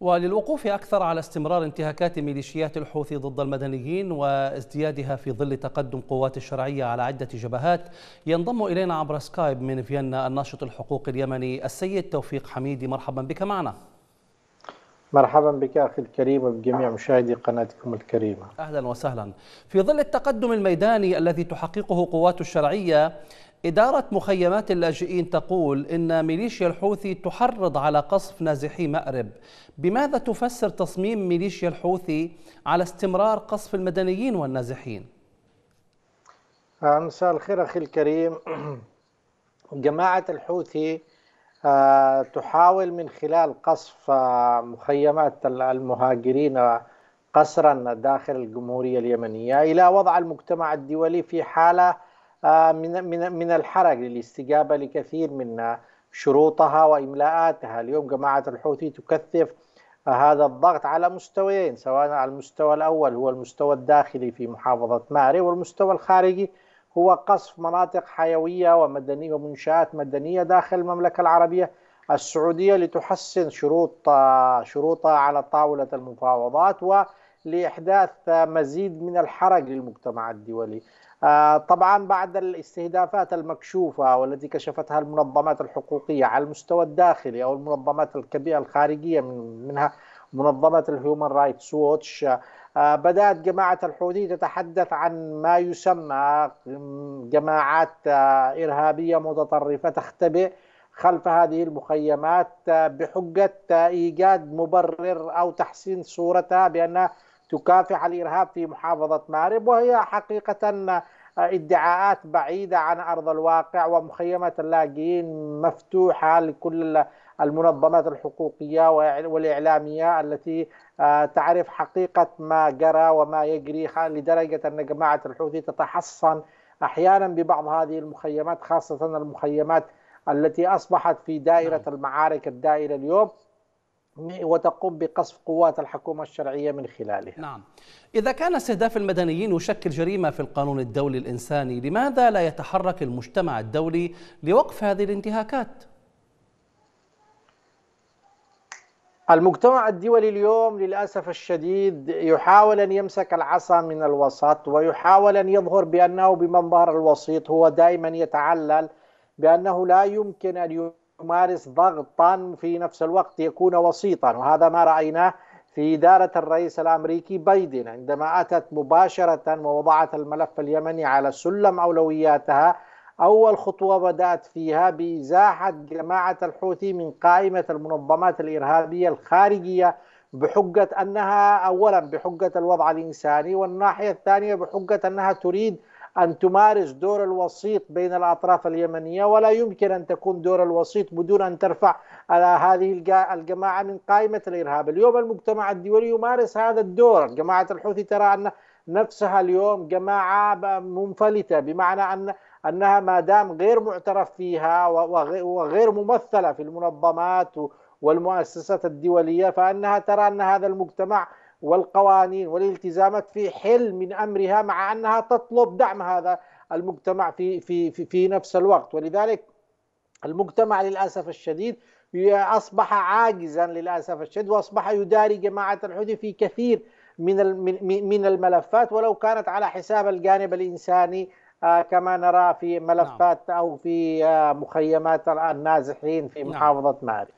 وللوقوف أكثر على استمرار انتهاكات ميليشيات الحوثي ضد المدنيين وازديادها في ظل تقدم قوات الشرعية على عدة جبهات ينضم إلينا عبر سكايب من فيينا الناشط الحقوقي اليمني السيد توفيق حميدي مرحبا بك معنا مرحبا بك أخي الكريم وبجميع مشاهدي قناتكم الكريمة أهلا وسهلا في ظل التقدم الميداني الذي تحققه قوات الشرعية إدارة مخيمات اللاجئين تقول إن ميليشيا الحوثي تحرض على قصف نازحي مأرب بماذا تفسر تصميم ميليشيا الحوثي على استمرار قصف المدنيين والنازحين؟ آه، مساء الخير أخي الكريم جماعة الحوثي آه، تحاول من خلال قصف آه، مخيمات المهاجرين قسرا داخل الجمهورية اليمنية إلى وضع المجتمع الدولي في حالة آه، من من من الحرج للاستجابه لكثير من شروطها واملاءاتها، اليوم جماعه الحوثي تكثف هذا الضغط على مستويين سواء على المستوى الاول هو المستوى الداخلي في محافظه ماري والمستوى الخارجي هو قصف مناطق حيويه ومدنيه ومنشات مدنيه داخل المملكه العربيه السعوديه لتحسن شروط شروطها على طاوله المفاوضات ولاحداث مزيد من الحرج للمجتمع الدولي. آه، طبعا بعد الاستهدافات المكشوفة والتي كشفتها المنظمات الحقوقية على المستوى الداخلي أو المنظمات الكبيرة الخارجية منها منظمة الهيومن رايتس ووتش بدأت جماعة الحوثي تتحدث عن ما يسمى جماعات آه، إرهابية متطرفة تختبئ خلف هذه المخيمات آه، بحجة إيجاد مبرر أو تحسين صورتها بأنها تكافح الارهاب في محافظه مارب وهي حقيقه آه، ادعاءات بعيده عن ارض الواقع ومخيمه اللاجئين مفتوحه لكل المنظمات الحقوقيه والاعلاميه التي آه، تعرف حقيقه ما جرى وما يجري لدرجه ان جماعه الحوثي تتحصن احيانا ببعض هذه المخيمات خاصه المخيمات التي اصبحت في دائره نعم. المعارك الدائره اليوم وتقوم بقصف قوات الحكومة الشرعية من خلالها نعم إذا كان استهداف المدنيين يشكل جريمة في القانون الدولي الإنساني لماذا لا يتحرك المجتمع الدولي لوقف هذه الانتهاكات؟ المجتمع الدولي اليوم للأسف الشديد يحاول أن يمسك العصا من الوسط ويحاول أن يظهر بأنه بمنظر الوسيط هو دائما يتعلل بأنه لا يمكن أن يمارس ضغطا في نفس الوقت يكون وسيطا وهذا ما رأيناه في إدارة الرئيس الأمريكي بايدن عندما أتت مباشرة ووضعت الملف اليمني على سلم أولوياتها أول خطوة بدأت فيها بإزاحة جماعة الحوثي من قائمة المنظمات الإرهابية الخارجية بحجة أنها أولا بحجة الوضع الإنساني والناحية الثانية بحجة أنها تريد أن تمارس دور الوسيط بين الأطراف اليمنية ولا يمكن أن تكون دور الوسيط بدون أن ترفع على هذه الجماعة من قائمة الإرهاب اليوم المجتمع الدولي يمارس هذا الدور جماعة الحوثي ترى أن نفسها اليوم جماعة منفلتة بمعنى أن أنها ما دام غير معترف فيها وغير ممثلة في المنظمات والمؤسسات الدولية فأنها ترى أن هذا المجتمع والقوانين والالتزامات في حل من امرها مع انها تطلب دعم هذا المجتمع في في في, في نفس الوقت ولذلك المجتمع للاسف الشديد اصبح عاجزا للاسف الشديد واصبح يداري جماعه الحوثي في كثير من من الملفات ولو كانت على حساب الجانب الانساني آه، كما نرى في ملفات نعم. او في آه، مخيمات النازحين في نعم. محافظه مارب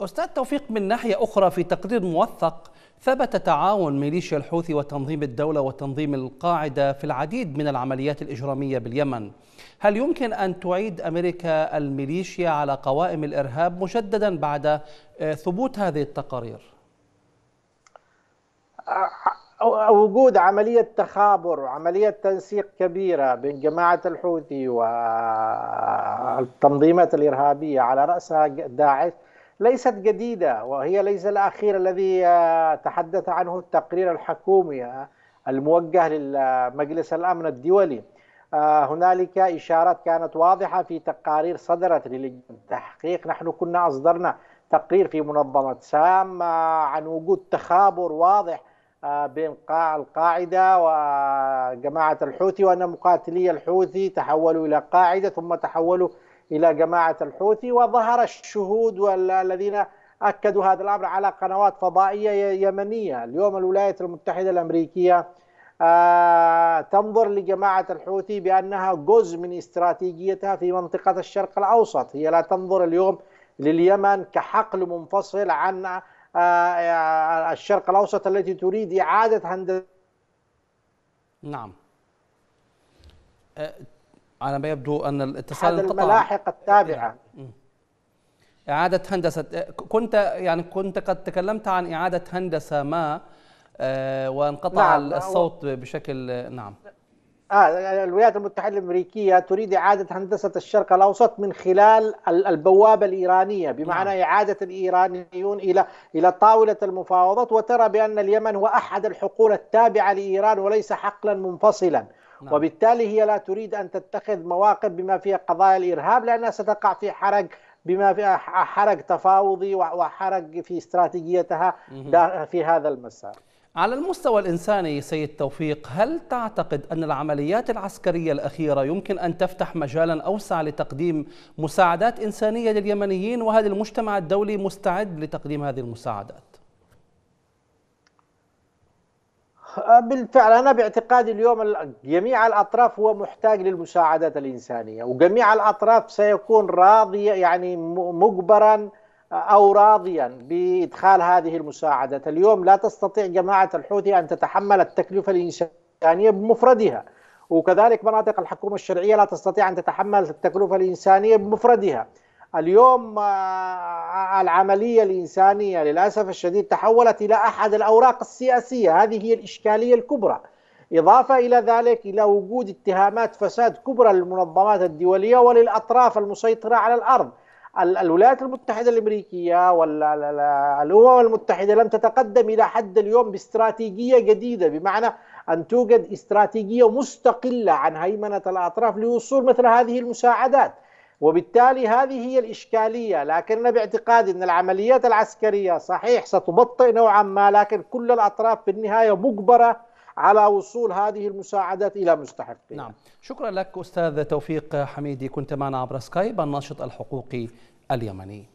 أستاذ توفيق من ناحية أخرى في تقرير موثق ثبت تعاون ميليشيا الحوثي وتنظيم الدولة وتنظيم القاعدة في العديد من العمليات الإجرامية باليمن هل يمكن أن تعيد أمريكا الميليشيا على قوائم الإرهاب مجددا بعد آه، ثبوت هذه التقارير؟ وجود عملية تخابر وعملية تنسيق كبيرة بين جماعة الحوثي والتنظيمات آه، الإرهابية على رأسها داعش ليست جديدة وهي ليس الأخير الذي آه، تحدث عنه التقرير الحكومي آه، الموجه لمجلس الأمن الدولي آه، هنالك إشارات كانت واضحة في تقارير صدرت للتحقيق نحن كنا أصدرنا تقرير في منظمة سام عن وجود تخابر واضح بين القاعدة وجماعة الحوثي وأن مقاتلي الحوثي تحولوا إلى قاعدة ثم تحولوا إلى جماعة الحوثي وظهر الشهود الذين أكدوا هذا الأمر على قنوات فضائية يمنية اليوم الولايات المتحدة الأمريكية آه، تنظر لجماعة الحوثي بأنها جزء من استراتيجيتها في منطقة الشرق الأوسط هي لا تنظر اليوم لليمن كحقل منفصل عن آه، آه، الشرق الأوسط التي تريد إعادة هندسة نعم على ما يبدو أن الاتصال انقطع الملاحق التابعة نعم. إعادة هندسة كنت يعني كنت قد تكلمت عن إعادة هندسة ما آه، وانقطع نعم الصوت بشكل نعم آه الولايات المتحدة الأمريكية تريد إعادة هندسة الشرق الأوسط من خلال البوابة الإيرانية بمعنى نعم. إعادة الإيرانيون إلى إلى طاولة المفاوضات وترى بأن اليمن هو أحد الحقول التابعة لإيران وليس حقلا منفصلا نعم. وبالتالي هي لا تريد أن تتخذ مواقف بما فيها قضايا الإرهاب لأنها ستقع في حرج بما فيها حرج تفاوضي وحرج في استراتيجيتها في هذا المسار على المستوى الإنساني سيد توفيق هل تعتقد أن العمليات العسكرية الأخيرة يمكن أن تفتح مجالا أوسع لتقديم مساعدات إنسانية لليمنيين وهذا المجتمع الدولي مستعد لتقديم هذه المساعدات؟ بالفعل أنا باعتقادي اليوم جميع الأطراف هو محتاج للمساعدات الإنسانية وجميع الأطراف سيكون راضية يعني مجبرا أو راضيا بإدخال هذه المساعدات اليوم لا تستطيع جماعة الحوثي أن تتحمل التكلفة الإنسانية بمفردها وكذلك مناطق الحكومة الشرعية لا تستطيع أن تتحمل التكلفة الإنسانية بمفردها اليوم آه، آه، العملية الإنسانية للأسف الشديد تحولت إلى أحد الأوراق السياسية هذه هي الإشكالية الكبرى إضافة إلى ذلك إلى وجود اتهامات فساد كبرى للمنظمات الدولية وللأطراف المسيطرة على الأرض الولايات المتحدة الأمريكية والأمم المتحدة لم تتقدم إلى حد اليوم باستراتيجية جديدة بمعنى أن توجد استراتيجية مستقلة عن هيمنة الأطراف لوصول مثل هذه المساعدات وبالتالي هذه هي الإشكالية لكن باعتقادي أن العمليات العسكرية صحيح ستبطئ نوعا ما لكن كل الأطراف في النهاية مجبرة على وصول هذه المساعدات إلى مستحقين نعم شكرا لك أستاذ توفيق حميدي كنت معنا عبر سكايب الناشط الحقوقي اليمني